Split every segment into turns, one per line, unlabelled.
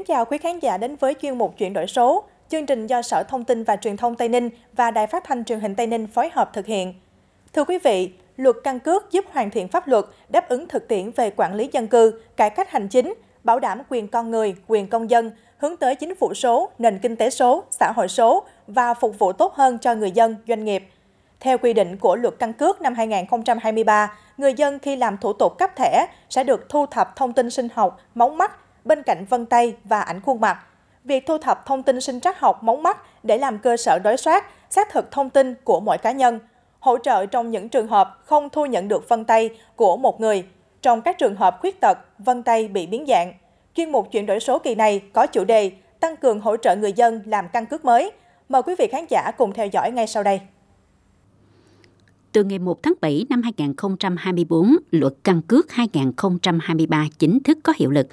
Mến chào quý khán giả đến với chuyên mục chuyển đổi số, chương trình do Sở Thông tin và Truyền thông Tây Ninh và Đài Phát thanh Truyền hình Tây Ninh phối hợp thực hiện. Thưa quý vị, luật căn cước giúp hoàn thiện pháp luật, đáp ứng thực tiễn về quản lý dân cư, cải cách hành chính, bảo đảm quyền con người, quyền công dân, hướng tới chính phủ số, nền kinh tế số, xã hội số và phục vụ tốt hơn cho người dân, doanh nghiệp. Theo quy định của luật căn cước năm 2023, người dân khi làm thủ tục cấp thẻ sẽ được thu thập thông tin sinh học, máu mắt, bên cạnh vân tay và ảnh khuôn mặt. Việc thu thập thông tin sinh trắc học móng mắt để làm cơ sở đối soát, xác thực thông tin của mỗi cá nhân, hỗ trợ trong những trường hợp không thu nhận được vân tay của một người, trong các trường hợp khuyết tật, vân tay bị biến dạng. Chuyên mục chuyển đổi số kỳ này có chủ đề tăng cường hỗ trợ người dân làm căn cước mới. Mời quý vị khán giả cùng theo dõi ngay sau đây.
Từ ngày 1 tháng 7 năm 2024, luật căn cước 2023 chính thức có hiệu lực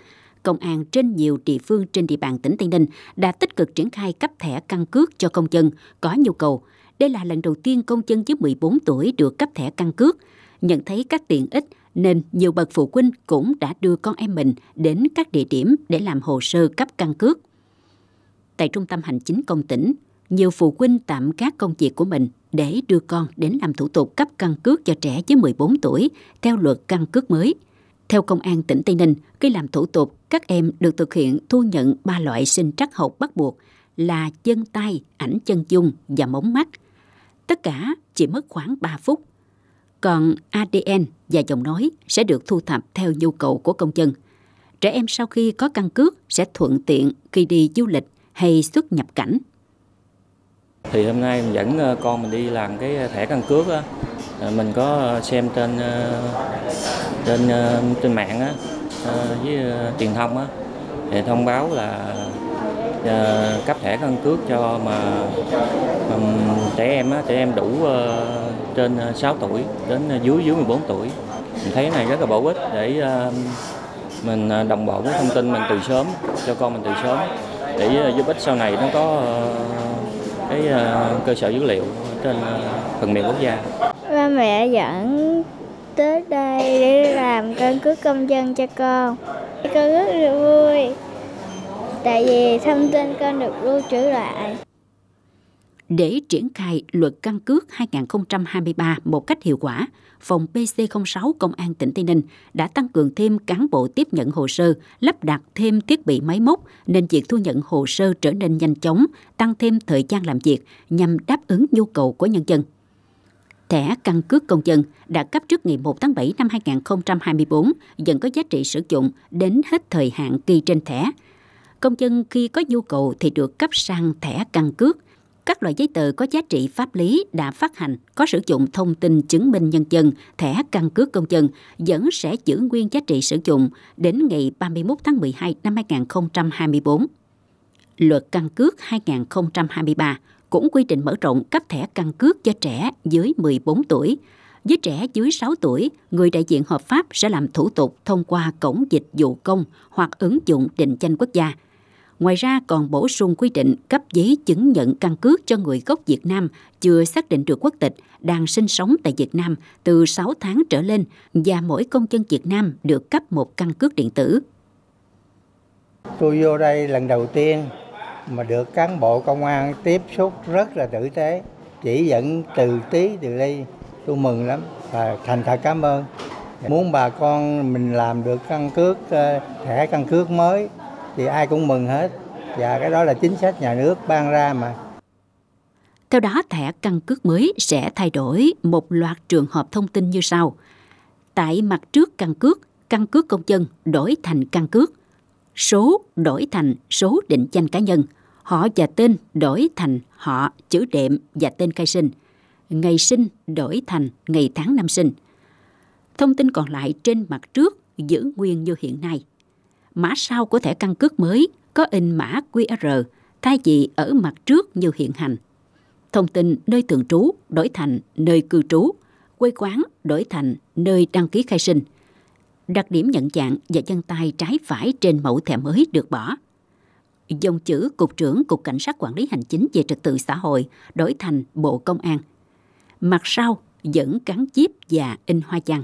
công an trên nhiều địa phương trên địa bàn tỉnh Tây Ninh đã tích cực triển khai cấp thẻ căn cước cho công dân có nhu cầu. Đây là lần đầu tiên công dân dưới 14 tuổi được cấp thẻ căn cước. Nhận thấy các tiện ích nên nhiều bậc phụ huynh cũng đã đưa con em mình đến các địa điểm để làm hồ sơ cấp căn cước. Tại trung tâm hành chính công tỉnh, nhiều phụ huynh tạm các công việc của mình để đưa con đến làm thủ tục cấp căn cước cho trẻ dưới 14 tuổi theo luật căn cước mới – theo Công an tỉnh Tây Ninh, khi làm thủ tục, các em được thực hiện thu nhận ba loại sinh trắc học bắt buộc là chân tay, ảnh chân dung và móng mắt. Tất cả chỉ mất khoảng 3 phút. Còn ADN và giọng nói sẽ được thu thập theo nhu cầu của công dân. Trẻ em sau khi có căn cước sẽ thuận tiện khi đi du lịch hay xuất nhập cảnh.
Thì hôm nay mình dẫn ờ, con mình đi làm cái thẻ căn cước đó À, mình có ờ, xem trên ờ, trên ờ, trên mạng á với truyền thông á thì thông báo là cấp thẻ căn cước cho mà, trẻ em á, trẻ em đủ trên 6 tuổi đến dưới dưới 14 tuổi mình thấy này rất là bổ ích để mình đồng bộ với thông tin mình từ sớm cho con mình từ sớm để giúp ích sau này nó có cái cơ sở dữ liệu trên phần mềm quốc gia
mẹ dẫn tới đây để làm căn cước công dân cho con. Con rất là vui, tại vì thông tin con được lưu trữ lại. Để triển khai luật căn cước 2023 một cách hiệu quả, phòng PC06 Công an tỉnh Tây Ninh đã tăng cường thêm cán bộ tiếp nhận hồ sơ, lắp đặt thêm thiết bị máy móc nên việc thu nhận hồ sơ trở nên nhanh chóng, tăng thêm thời gian làm việc nhằm đáp ứng nhu cầu của nhân dân. Thẻ căn cước công dân đã cấp trước ngày 1 tháng 7 năm 2024 vẫn có giá trị sử dụng đến hết thời hạn ghi trên thẻ. Công dân khi có nhu cầu thì được cấp sang thẻ căn cước. Các loại giấy tờ có giá trị pháp lý đã phát hành có sử dụng thông tin chứng minh nhân dân, thẻ căn cước công dân vẫn sẽ giữ nguyên giá trị sử dụng đến ngày 31 tháng 12 năm 2024. Luật căn cước 2023 cũng quy định mở rộng cấp thẻ căn cước cho trẻ dưới 14 tuổi. Với trẻ dưới 6 tuổi, người đại diện hợp pháp sẽ làm thủ tục thông qua cổng dịch vụ công hoặc ứng dụng định danh quốc gia. Ngoài ra còn bổ sung quy định cấp giấy chứng nhận căn cước cho người gốc Việt Nam chưa xác định được quốc tịch đang sinh sống tại Việt Nam từ 6 tháng trở lên và mỗi công dân Việt Nam được cấp một căn cước điện tử.
Tôi vô đây lần đầu tiên mà được cán bộ công an tiếp xúc rất là tử tế chỉ dẫn từ tí từ ly tôi mừng lắm và thành thật cảm ơn muốn bà con mình làm được căn cước ờ, thẻ căn cước mới thì ai cũng mừng hết và cái đó là chính sách nhà nước ban ra mà
theo đó thẻ căn cước mới sẽ thay đổi một loạt trường hợp thông tin như sau tại mặt trước căn cước căn cước công dân đổi thành căn cước số đổi thành số định danh cá nhân họ và tên đổi thành họ, chữ đệm và tên khai sinh. Ngày sinh đổi thành ngày tháng năm sinh. Thông tin còn lại trên mặt trước giữ nguyên như hiện nay. Mã sau của thẻ căn cước mới có in mã QR thay vì ở mặt trước như hiện hành. Thông tin nơi thường trú đổi thành nơi cư trú, quê quán đổi thành nơi đăng ký khai sinh. Đặc điểm nhận dạng và chân tay trái phải trên mẫu thẻ mới được bỏ dòng chữ Cục trưởng Cục Cảnh sát Quản lý Hành chính về Trật tự xã hội đổi thành Bộ Công an. Mặt sau vẫn cán chip và in hoa chăn.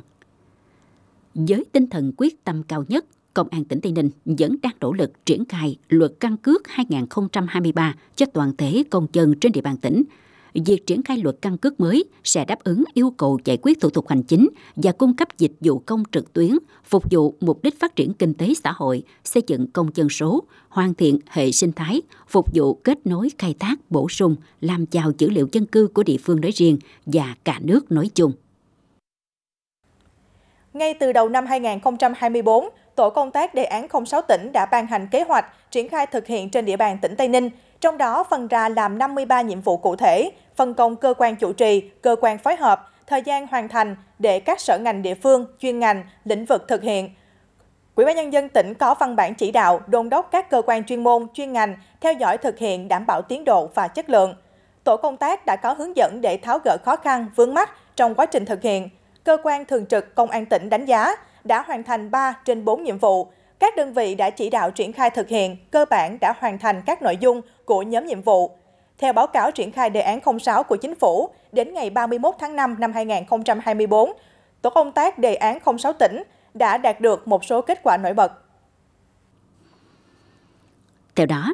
Với tinh thần quyết tâm cao nhất, Công an tỉnh Tây Ninh vẫn đang nỗ lực triển khai luật căn cước 2023 cho toàn thể công dân trên địa bàn tỉnh việc triển khai luật căn cước mới sẽ đáp ứng yêu cầu giải quyết thủ tục hành chính và cung cấp dịch vụ công trực tuyến, phục vụ mục đích phát triển kinh tế xã hội, xây dựng công dân số, hoàn thiện hệ sinh thái, phục vụ kết nối khai thác bổ sung, làm giàu dữ liệu dân cư của địa phương nói riêng và cả nước nói chung.
Ngay từ đầu năm 2024, Tổ công tác đề án 06 tỉnh đã ban hành kế hoạch triển khai thực hiện trên địa bàn tỉnh Tây Ninh, trong đó phân ra làm 53 nhiệm vụ cụ thể, phân công cơ quan chủ trì, cơ quan phối hợp, thời gian hoàn thành để các sở ngành địa phương, chuyên ngành, lĩnh vực thực hiện. Quỹ ban nhân dân tỉnh có văn bản chỉ đạo đôn đốc các cơ quan chuyên môn, chuyên ngành theo dõi thực hiện đảm bảo tiến độ và chất lượng. Tổ công tác đã có hướng dẫn để tháo gỡ khó khăn, vướng mắt trong quá trình thực hiện. Cơ quan thường trực Công an tỉnh đánh giá đã hoàn thành 3 trên 4 nhiệm vụ, các đơn vị đã chỉ đạo triển khai thực hiện, cơ bản đã hoàn thành các nội dung của nhóm nhiệm vụ. Theo báo cáo triển khai đề án 06 của chính phủ, đến ngày 31 tháng 5 năm 2024, tổ công tác đề án 06 tỉnh đã đạt được một số kết quả nổi bật.
Theo đó,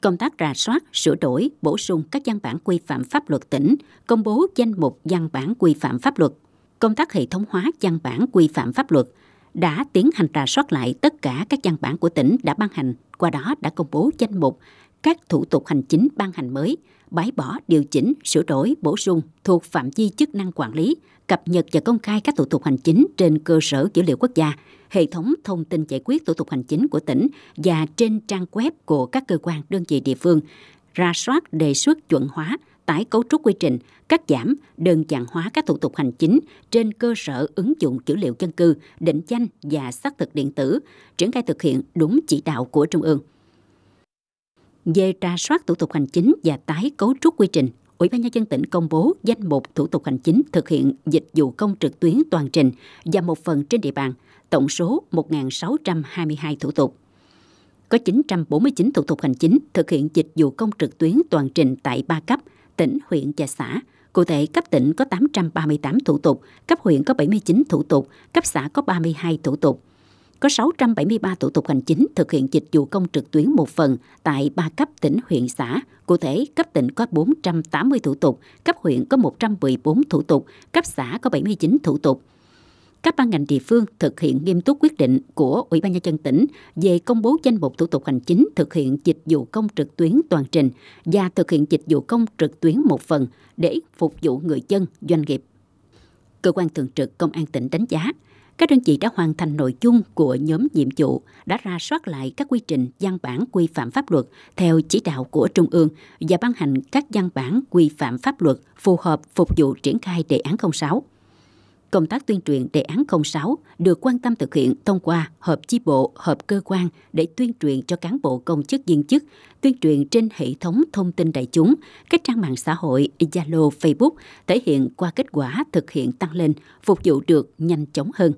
công tác rà soát, sửa đổi, bổ sung các văn bản quy phạm pháp luật tỉnh, công bố danh mục văn bản quy phạm pháp luật, công tác hệ thống hóa văn bản quy phạm pháp luật đã tiến hành rà soát lại tất cả các văn bản của tỉnh đã ban hành, qua đó đã công bố danh mục các thủ tục hành chính ban hành mới, bãi bỏ, điều chỉnh, sửa đổi, bổ sung thuộc phạm vi chức năng quản lý, cập nhật và công khai các thủ tục hành chính trên cơ sở dữ liệu quốc gia, hệ thống thông tin giải quyết thủ tục hành chính của tỉnh và trên trang web của các cơ quan đơn vị địa phương, ra soát đề xuất chuẩn hóa, tái cấu trúc quy trình, cắt giảm, đơn giản hóa các thủ tục hành chính trên cơ sở ứng dụng dữ liệu dân cư, định danh và xác thực điện tử, triển khai thực hiện đúng chỉ đạo của Trung ương về tra soát thủ tục hành chính và tái cấu trúc quy trình, Ủy ban nhân dân tỉnh công bố danh mục thủ tục hành chính thực hiện dịch vụ công trực tuyến toàn trình và một phần trên địa bàn, tổng số 1.622 thủ tục. Có 949 thủ tục hành chính thực hiện dịch vụ công trực tuyến toàn trình tại ba cấp, tỉnh, huyện và xã. Cụ thể, cấp tỉnh có 838 thủ tục, cấp huyện có 79 thủ tục, cấp xã có 32 thủ tục có 673 thủ tục hành chính thực hiện dịch vụ công trực tuyến một phần tại 3 cấp tỉnh, huyện, xã. Cụ thể, cấp tỉnh có 480 thủ tục, cấp huyện có 114 thủ tục, cấp xã có 79 thủ tục. Các ban ngành địa phương thực hiện nghiêm túc quyết định của Ủy ban nhân dân tỉnh về công bố danh mục thủ tục hành chính thực hiện dịch vụ công trực tuyến toàn trình và thực hiện dịch vụ công trực tuyến một phần để phục vụ người dân, doanh nghiệp. Cơ quan thường trực Công an tỉnh đánh giá các đơn vị đã hoàn thành nội dung của nhóm nhiệm vụ, đã ra soát lại các quy trình văn bản quy phạm pháp luật theo chỉ đạo của Trung ương và ban hành các văn bản quy phạm pháp luật phù hợp phục vụ triển khai đề án 06 công tác tuyên truyền đề án 06 được quan tâm thực hiện thông qua hợp chi bộ, hợp cơ quan để tuyên truyền cho cán bộ công chức viên chức, tuyên truyền trên hệ thống thông tin đại chúng, các trang mạng xã hội Zalo, Facebook thể hiện qua kết quả thực hiện tăng lên, phục vụ được nhanh chóng hơn.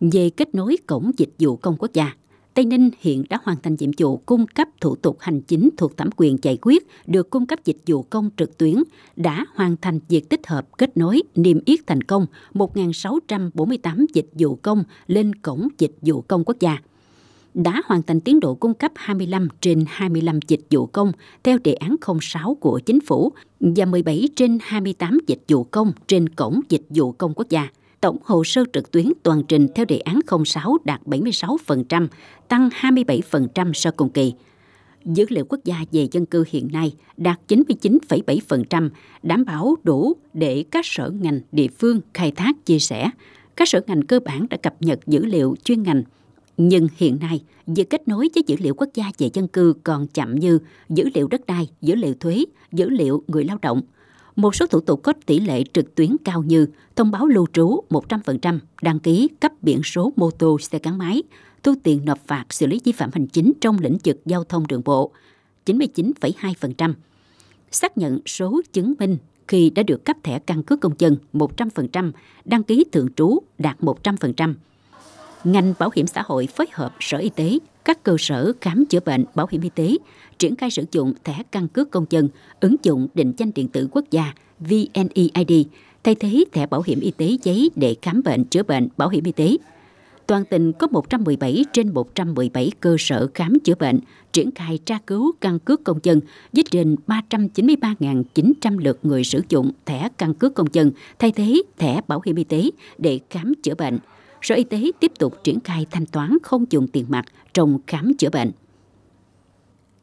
Về kết nối cổng dịch vụ công quốc gia, Tây Ninh hiện đã hoàn thành nhiệm vụ cung cấp thủ tục hành chính thuộc thẩm quyền giải quyết được cung cấp dịch vụ công trực tuyến, đã hoàn thành việc tích hợp kết nối niêm yết thành công 1.648 dịch vụ công lên cổng dịch vụ công quốc gia đã hoàn thành tiến độ cung cấp 25 trên 25 dịch vụ công theo đề án 06 của chính phủ và 17 trên 28 dịch vụ công trên cổng dịch vụ công quốc gia – tổng hồ sơ trực tuyến toàn trình theo đề án 06 đạt 76%, tăng 27% so cùng kỳ. Dữ liệu quốc gia về dân cư hiện nay đạt 99,7%, đảm bảo đủ để các sở ngành địa phương khai thác chia sẻ. Các sở ngành cơ bản đã cập nhật dữ liệu chuyên ngành, nhưng hiện nay, việc kết nối với dữ liệu quốc gia về dân cư còn chậm như dữ liệu đất đai, dữ liệu thuế, dữ liệu người lao động – một số thủ tục có tỷ lệ trực tuyến cao như thông báo lưu trú 100%, đăng ký cấp biển số mô tô xe gắn máy, thu tiền nộp phạt xử lý vi phạm hành chính trong lĩnh vực giao thông đường bộ 99,2%, xác nhận số chứng minh khi đã được cấp thẻ căn cước công dân 100%, đăng ký thường trú đạt 100%, ngành bảo hiểm xã hội phối hợp Sở Y tế, các cơ sở khám chữa bệnh bảo hiểm y tế triển khai sử dụng thẻ căn cước công dân, ứng dụng định danh điện tử quốc gia VNEID, thay thế thẻ bảo hiểm y tế giấy để khám bệnh chữa bệnh bảo hiểm y tế. Toàn tỉnh có 117 trên 117 cơ sở khám chữa bệnh triển khai tra cứu căn cước công dân với trên 393.900 lượt người sử dụng thẻ căn cước công dân thay thế thẻ bảo hiểm y tế để khám chữa bệnh Sở Y tế tiếp tục triển khai thanh toán không dùng tiền mặt trong khám chữa bệnh.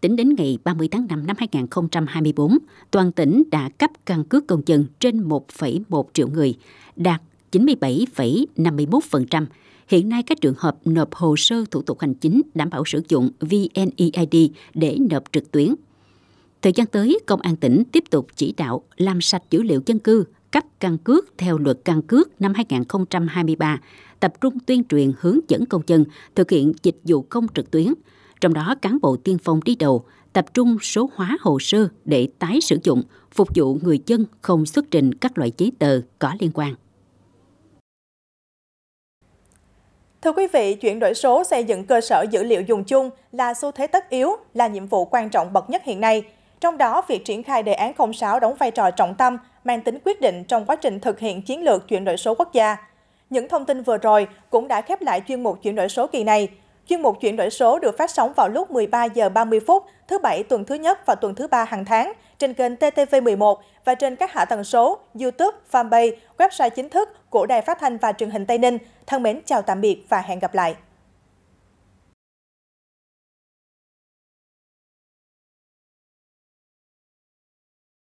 Tính đến ngày 30 tháng 5 năm 2024, toàn tỉnh đã cấp căn cước công dân trên 1,1 triệu người, đạt 97,51%. Hiện nay các trường hợp nộp hồ sơ thủ tục hành chính đảm bảo sử dụng VNEID để nộp trực tuyến. Thời gian tới, Công an tỉnh tiếp tục chỉ đạo làm sạch dữ liệu dân cư, cấp căn cước theo luật căn cước năm 2023, tập trung tuyên truyền hướng dẫn công dân thực hiện dịch vụ công trực tuyến, trong đó cán bộ tiên phong đi đầu tập trung số hóa hồ sơ để tái sử dụng, phục vụ người dân không xuất trình các loại giấy tờ có liên quan.
Thưa quý vị, chuyển đổi số xây dựng cơ sở dữ liệu dùng chung là xu thế tất yếu, là nhiệm vụ quan trọng bậc nhất hiện nay – trong đó, việc triển khai đề án 06 đóng vai trò trọng tâm, mang tính quyết định trong quá trình thực hiện chiến lược chuyển đổi số quốc gia. Những thông tin vừa rồi cũng đã khép lại chuyên mục chuyển đổi số kỳ này. Chuyên mục chuyển đổi số được phát sóng vào lúc 13 giờ 30 phút thứ bảy tuần thứ nhất và tuần thứ ba hàng tháng trên kênh TTV11 và trên các hạ tầng số YouTube, fanpage, website chính thức của Đài Phát thanh và Truyền hình Tây Ninh. Thân mến chào tạm biệt và hẹn gặp lại.